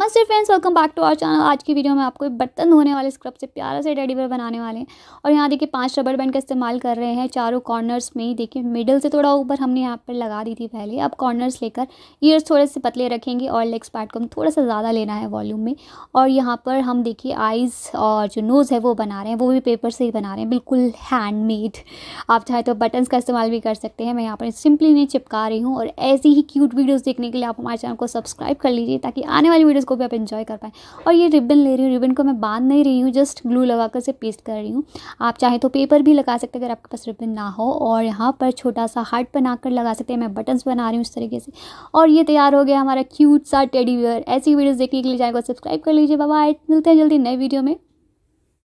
नमस्ते friends welcome back to our channel आज की वीडियो में आपको एक बर्तन धोने वाले स्क्रब से प्यारा से टेडी बेयर बनाने वाले हैं और यहाँ देखिए पांच रबर बैंड का इस्तेमाल कर रहे हैं चारों कॉर्नर्स में ही देखिए मिडल से थोड़ा ऊपर हमने यहाँ पर लगा दी थी पहले अब कॉर्नर्स लेकर ईयर्स थोड़े से पतले रखेंगे और लेग्स पार्ट को हम थोड़ा सा ज़्यादा लेना है वॉल्यूम में और यहाँ पर हम देखिए आइज़ और जो नोज़ है वो बना रहे हैं वो भी पेपर से ही बना रहे हैं बिल्कुल हैंडमेड आप चाहे तो बटन्स का इस्तेमाल भी कर सकते हैं मैं यहाँ पर सिंपली इन्हें चिपका रही हूँ और ऐसी ही क्यूट वीडियोज़ देखने के लिए आप हमारे चैनल को सब्सक्राइब कर लीजिए ताकि आने वाली वीडियोज़ को भी आप इन्जॉय कर पाएँ और ये रिबन ले रही हूँ रिबन को मैं बांध नहीं रही हूँ जस्ट ग्लू लगा कर से पेस्ट कर रही हूँ आप चाहे तो पेपर भी लगा सकते हैं अगर आपके पास रिबन ना हो और यहाँ पर छोटा सा हार्ट बना कर लगा सकते हैं मैं बटन्स बना रही हूँ इस तरीके से और ये तैयार हो गया हमारा क्यूट सा टेडी वेयर ऐसी वीडियोज़ देखने के लिए जाएगा सब्सक्राइब कर लीजिए बाबा मिलते हैं जल्दी नए वीडियो में